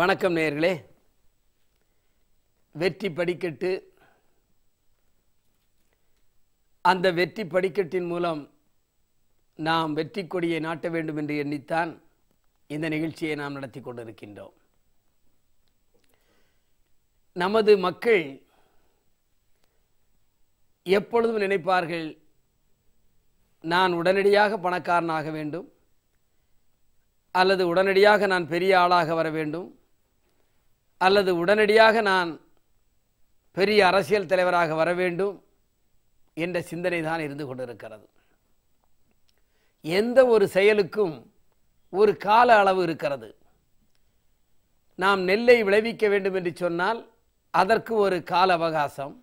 வணக்கம் நேயர்களே வெற்றி படிக்கட்டு அந்த வெற்றி படிக்கட்டின் மூலம் நாம் வெற்றி கொடியை நாட்ட வேண்டும் என்று எண்ணித்தான் இந்த நிகழ்ச்சியை நாம் நடத்தி கொண்டிருக்கின்றோம் நமது மக்கள் எப்பொழுதும் நினைப்பார்கள் நான் உடனடியாக பணக்காரனாக வேண்டும் அல்லது உடனடியாக நான் பெரிய ஆளாக வர வேண்டும் அல்லது உடனடியாக நான் பெரிய அரசியல் தலைவராக வர வேண்டும் என்ற சிந்தனை தான் இருந்து கொண்டிருக்கிறது எந்த ஒரு செயலுக்கும் ஒரு கால அளவு இருக்கிறது நாம் நெல்லை விளைவிக்க வேண்டும் என்று சொன்னால் அதற்கு ஒரு கால அவகாசம்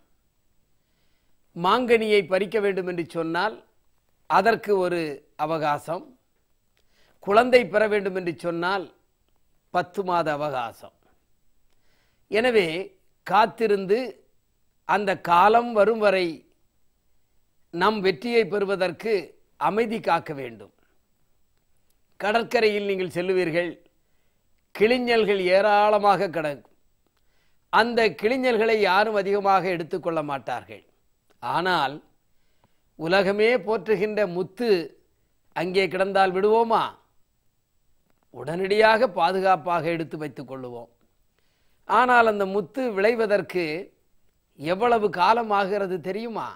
மாங்கனியை பறிக்க வேண்டும் என்று சொன்னால் அதற்கு ஒரு அவகாசம் குழந்தை பெற வேண்டும் என்று சொன்னால் பத்து மாத அவகாசம் எனவே காத்திருந்து அந்த காலம் வரும் வரை நம் வெற்றியை பெறுவதற்கு அமைதி காக்க வேண்டும் கடற்கரையில் நீங்கள் செல்லுவீர்கள் கிளிஞ்சல்கள் ஏராளமாக கிடக்கும் அந்த கிளிஞ்சல்களை யாரும் அதிகமாக எடுத்துக்கொள்ள மாட்டார்கள் ஆனால் உலகமே போற்றுகின்ற முத்து அங்கே கிடந்தால் விடுவோமா உடனடியாக பாதுகாப்பாக எடுத்து வைத்துக் கொள்ளுவோம் ஆனால் அந்த முத்து விளைவதற்கு எவ்வளவு காலம் ஆகிறது தெரியுமா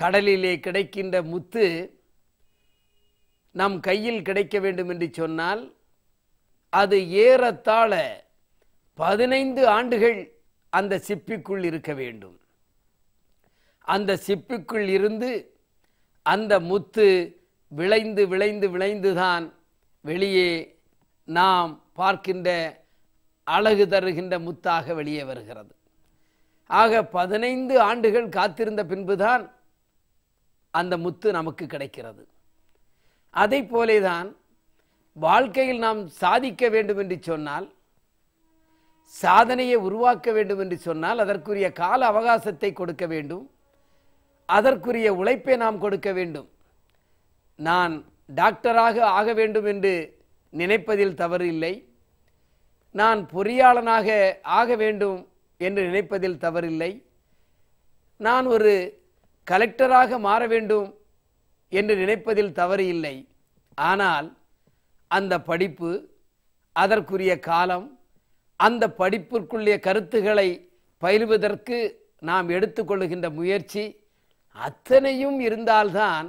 கடலிலே கிடைக்கின்ற முத்து நம் கையில் கிடைக்க வேண்டும் என்று சொன்னால் அது ஏறத்தாழ பதினைந்து ஆண்டுகள் அந்த சிப்பிக்குள் இருக்க வேண்டும் அந்த சிப்பிக்குள் இருந்து அந்த முத்து விளைந்து விளைந்து விளைந்துதான் வெளியே நாம் பார்க்கின்ற அழகு தருகின்ற முத்தாக வெளியே வருகிறது ஆக பதினைந்து ஆண்டுகள் காத்திருந்த பின்புதான் அந்த முத்து நமக்கு கிடைக்கிறது அதை போலேதான் வாழ்க்கையில் நாம் சாதிக்க வேண்டும் என்று சொன்னால் சாதனையை உருவாக்க வேண்டும் என்று சொன்னால் அதற்குரிய கால அவகாசத்தை கொடுக்க வேண்டும் அதற்குரிய உழைப்பை நாம் கொடுக்க வேண்டும் நான் டாக்டராக ஆக வேண்டும் என்று நினைப்பதில் தவறு இல்லை நான் பொறியாளனாக ஆக வேண்டும் என்று நினைப்பதில் தவறில்லை நான் ஒரு கலெக்டராக மாற வேண்டும் என்று நினைப்பதில் தவறு இல்லை ஆனால் அந்த படிப்பு அதற்குரிய காலம் அந்த படிப்பிற்குள்ளே கருத்துக்களை பயிர்வதற்கு நாம் எடுத்துக்கொள்ளுகின்ற முயற்சி அத்தனையும் இருந்தால்தான்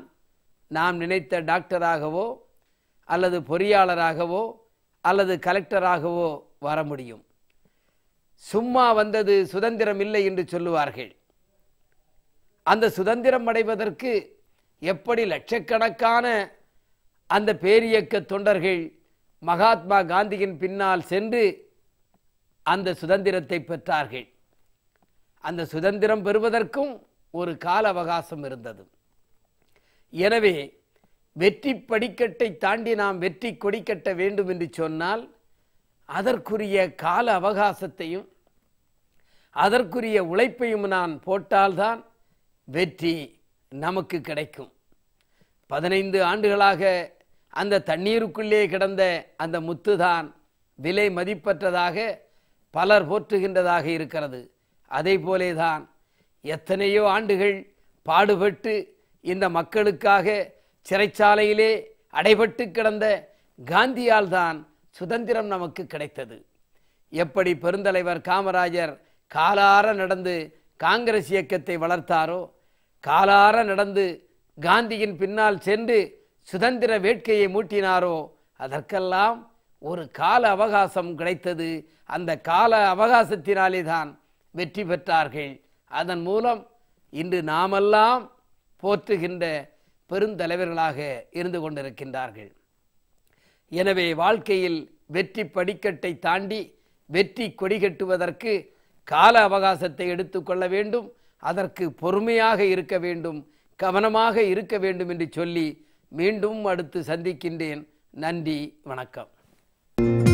நாம் நினைத்த டாக்டராகவோ அல்லது பொறியாளராகவோ அல்லது கலெக்டராகவோ வர முடியும் சும்மா வந்தது சுதந்திரம் இல்லை என்று சொல்லுவார்கள் அந்த சுதந்திரம் அடைவதற்கு எப்படி லட்சக்கணக்கான அந்த பேரியக்க தொண்டர்கள் மகாத்மா காந்தியின் பின்னால் சென்று அந்த சுதந்திரத்தை பெற்றார்கள் அந்த சுதந்திரம் பெறுவதற்கும் ஒரு கால அவகாசம் இருந்தது எனவே வெற்றி படிக்கட்டை தாண்டி நாம் வெற்றி கொடிக்கட்ட வேண்டும் என்று சொன்னால் அதற்குரிய கால அவகாசத்தையும் அதற்குரிய உழைப்பையும் நான் போட்டால்தான் வெற்றி நமக்கு கிடைக்கும் பதினைந்து ஆண்டுகளாக அந்த தண்ணீருக்குள்ளே கிடந்த அந்த முத்துதான் விலை மதிப்பற்றதாக பலர் போற்றுகின்றதாக இருக்கிறது அதே போலேதான் எத்தனையோ ஆண்டுகள் பாடுபட்டு இந்த மக்களுக்காக சிறைச்சாலையிலே அடைபட்டு கிடந்த காந்தியால் தான் சுதந்திரம் நமக்கு கிடைத்தது எப்படி பெருந்தலைவர் காமராஜர் காலார நடந்து காங்கிரஸ் இயக்கத்தை வளர்த்தாரோ காலார நடந்து காந்தியின் பின்னால் சென்று சுதந்திர வேட்கையை மூட்டினாரோ அதற்கெல்லாம் ஒரு கால அவகாசம் கிடைத்தது அந்த கால அவகாசத்தினாலே தான் வெற்றி பெற்றார்கள் அதன் மூலம் இன்று நாமெல்லாம் போற்றுகின்ற பெருந்தலைவர்களாக இருந்து கொண்டிருக்கின்றார்கள் எனவே வாழ்க்கையில் வெற்றி படிக்கட்டை தாண்டி வெற்றி கொடி கட்டுவதற்கு கால அவகாசத்தை எடுத்துக்கொள்ள வேண்டும் அதற்கு பொறுமையாக இருக்க வேண்டும் கவனமாக இருக்க வேண்டும் என்று சொல்லி மீண்டும் அடுத்து சந்திக்கின்றேன் நன்றி வணக்கம்